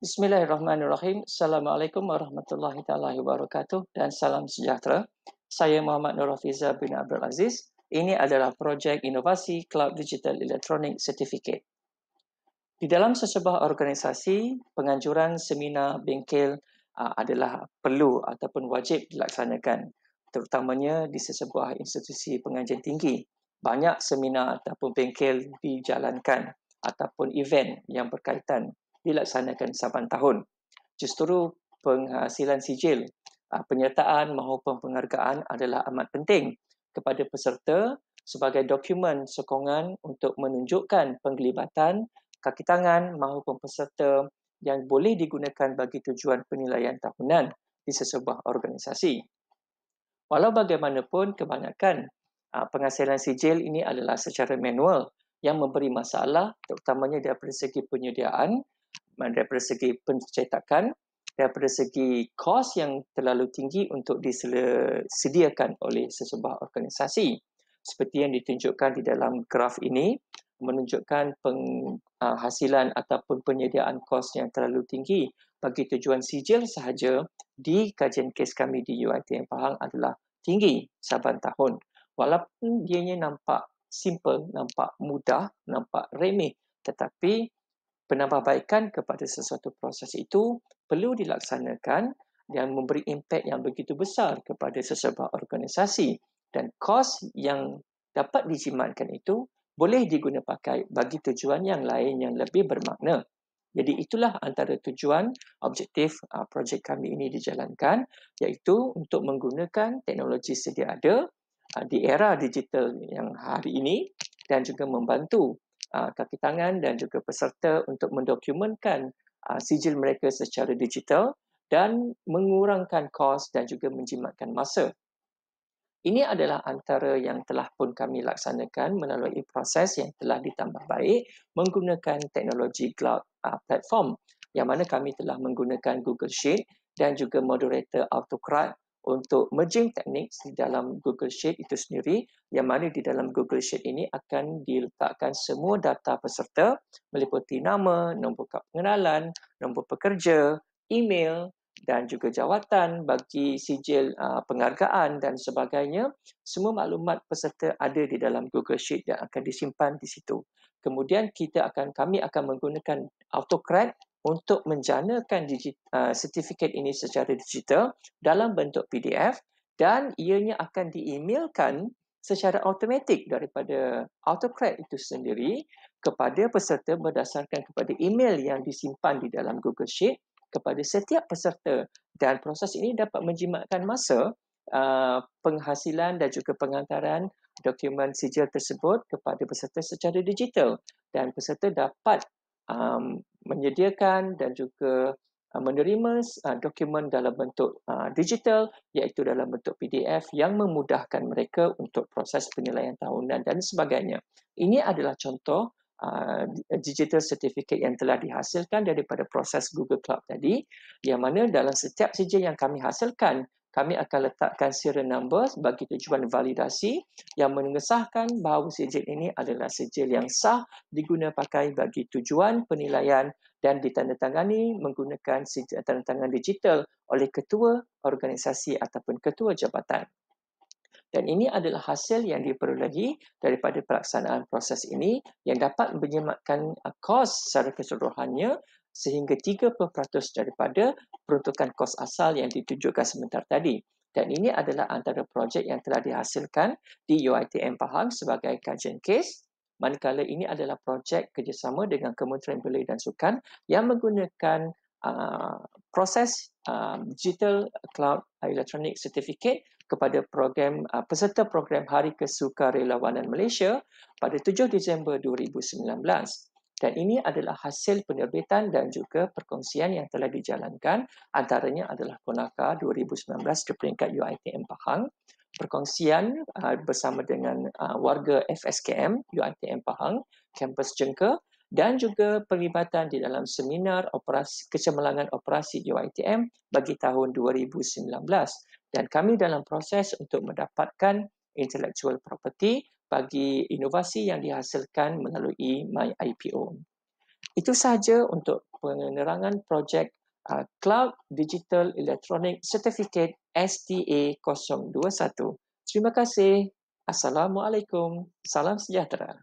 Bismillahirrahmanirrahim. Assalamualaikum warahmatullahi taala wabarakatuh dan salam sejahtera. Saya Muhammad Nur Hafiza bin Abdul Aziz. Ini adalah projek inovasi Cloud Digital Electronic Certificate. Di dalam sesebuah organisasi, penganjuran seminar bengkel ah, adalah perlu ataupun wajib dilaksanakan, terutamanya di sesebuah institusi pengajian tinggi. Banyak seminar ataupun bengkel dijalankan ataupun event yang berkaitan dilaksanakan saban tahun. Justeru penghasilan sijil, ah, penyertaan maupun penghargaan adalah amat penting kepada peserta sebagai dokumen sokongan untuk menunjukkan penglibatan kaki tangan maupun peserta yang boleh digunakan bagi tujuan penilaian tahunan di sesebuah organisasi. Walau bagaimanapun kebanyakan ah, penghasilan sijil ini adalah secara manual yang memberi masalah terutamanya daripada segi penyediaan daripada segi pencetakan daripada segi kos yang terlalu tinggi untuk disediakan oleh sesebuah organisasi seperti yang ditunjukkan di dalam graf ini menunjukkan penghasilan ataupun penyediaan kos yang terlalu tinggi bagi tujuan sijil sahaja di kajian kes kami di UiTM Pahang adalah tinggi saban tahun walaupun dianya nampak simple, nampak mudah, nampak remeh. Tetapi penambahbaikan kepada sesuatu proses itu perlu dilaksanakan dan memberi impak yang begitu besar kepada sesebuah organisasi dan kos yang dapat dijimatkan itu boleh pakai bagi tujuan yang lain yang lebih bermakna. Jadi itulah antara tujuan objektif ah, projek kami ini dijalankan iaitu untuk menggunakan teknologi sedia ada Ah, di era digital yang hari ini dan juga membantu ah, kaki tangan dan juga peserta untuk mendokumentkan ah, sijil mereka secara digital dan mengurangkan kos dan juga menjimatkan masa. Ini adalah antara yang telah pun kami laksanakan melalui proses yang telah ditambah baik menggunakan teknologi cloud platform yang mana kami telah menggunakan Google Sheet dan juga moderator AutoCrat untuk merging teknik di dalam Google Sheet itu sendiri yang mana di dalam Google Sheet ini akan diletakkan semua data peserta meliputi nama, nombor kad pengenalan, nombor pekerja, email dan juga jawatan bagi sijil uh, penghargaan dan sebagainya semua maklumat peserta ada di dalam Google Sheet yang akan disimpan di situ kemudian kita akan kami akan menggunakan AutoCAD untuk menjanakan uh, sertifikat uh, ini secara digital dalam bentuk PDF dan ianya akan diemailkan secara automatik daripada AutoCrad itu sendiri kepada peserta berdasarkan kepada email yang disimpan di dalam Google Sheet kepada setiap peserta dan proses ini dapat menjimatkan masa uh, penghasilan dan juga penghantaran dokumen sijil tersebut kepada peserta secara digital dan peserta dapat um, menyediakan dan juga uh, menerima uh, dokumen dalam bentuk uh, digital iaitu dalam bentuk PDF yang memudahkan mereka untuk proses penilaian tahunan dan sebagainya. Ini adalah contoh digital certificate yang telah dihasilkan daripada proses Google Cloud tadi yang mana dalam setiap CJ yang kami hasilkan kami akan letakkan serial number bagi tujuan validasi yang mengesahkan bahawa sijil ini adalah sijil yang sah pakai bagi tujuan penilaian dan ditandatangani menggunakan sijil tanda tangan digital oleh ketua organisasi ataupun ketua jabatan. Dan ini adalah hasil yang diperolehi daripada pelaksanaan proses ini yang dapat menyematkan kos secara keseluruhannya sehingga 30% daripada peruntukan kos asal yang ditunjukkan sebentar tadi. Dan ini adalah antara projek yang telah dihasilkan di UiTM Pahang sebagai kajian kes. Manakala ini adalah projek kerjasama dengan Kementerian Belia dan Sukan yang menggunakan uh, proses uh, Digital Cloud Electronic Certificate kepada program uh, peserta program Hari Kesuka Kesukarelawanan Malaysia pada 7 Disember 2019 dan ini adalah hasil penerbitan dan juga perkongsian yang telah dijalankan antaranya adalah Konaka 2019 di peringkat UITM Pahang perkongsian ah, bersama dengan ah, warga FSKM UITM Pahang kampus Jengke dan juga pelibatan di dalam seminar operasi kecemerlangan operasi UITM bagi tahun 2019 dan kami dalam proses untuk mendapatkan intellectual property bagi inovasi yang dihasilkan melalui My IPO. Itu sahaja untuk penerangan projek uh, Cloud Digital Electronic Certificate sta 021. Terima kasih. Assalamualaikum. Salam sejahtera.